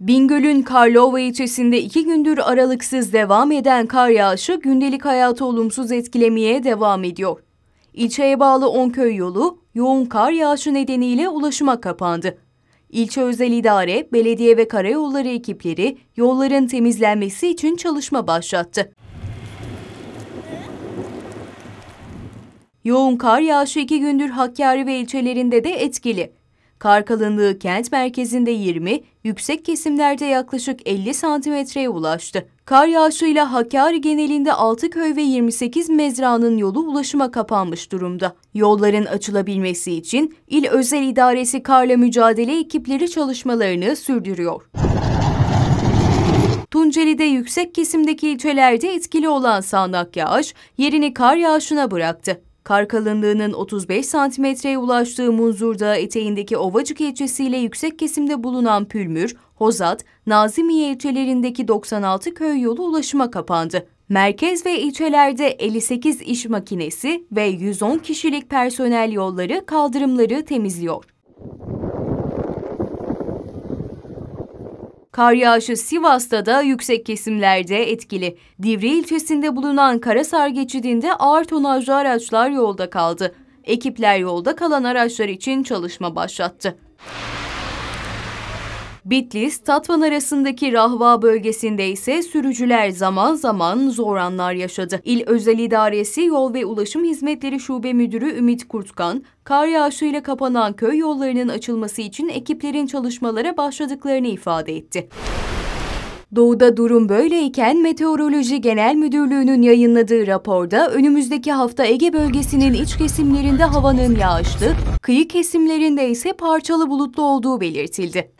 Bingöl'ün Karlova ilçesinde iki gündür aralıksız devam eden kar yağışı gündelik hayatı olumsuz etkilemeye devam ediyor. İlçeye bağlı 10 köy yolu yoğun kar yağışı nedeniyle ulaşıma kapandı. İlçe özel idare, belediye ve karayolları ekipleri yolların temizlenmesi için çalışma başlattı. Yoğun kar yağışı iki gündür Hakkari ve ilçelerinde de etkili. Kar kalınlığı kent merkezinde 20, yüksek kesimlerde yaklaşık 50 santimetreye ulaştı. Kar yağışıyla Hakkari genelinde 6 köy ve 28 mezranın yolu ulaşıma kapanmış durumda. Yolların açılabilmesi için il Özel idaresi Karla Mücadele ekipleri çalışmalarını sürdürüyor. Tunceli'de yüksek kesimdeki ilçelerde etkili olan sağanak yağış yerini kar yağışına bıraktı. Kar kalınlığının 35 santimetreye ulaştığı Munzur'da eteğindeki Ovacık ilçesiyle yüksek kesimde bulunan Pülmür, Hozat, Nazimiye ilçelerindeki 96 köy yolu ulaşıma kapandı. Merkez ve ilçelerde 58 iş makinesi ve 110 kişilik personel yolları kaldırımları temizliyor. Kar yağışı Sivas'ta da yüksek kesimlerde etkili. Divri ilçesinde bulunan Karasar geçidinde ağır tonajlı araçlar yolda kaldı. Ekipler yolda kalan araçlar için çalışma başlattı. Bitlis, Tatvan arasındaki Rahva bölgesinde ise sürücüler zaman zaman zor anlar yaşadı. İl Özel İdaresi Yol ve Ulaşım Hizmetleri Şube Müdürü Ümit Kurtkan, kar yağışıyla kapanan köy yollarının açılması için ekiplerin çalışmalara başladıklarını ifade etti. Doğuda durum böyleyken Meteoroloji Genel Müdürlüğü'nün yayınladığı raporda önümüzdeki hafta Ege bölgesinin iç kesimlerinde havanın yağışlı, kıyı kesimlerinde ise parçalı bulutlu olduğu belirtildi.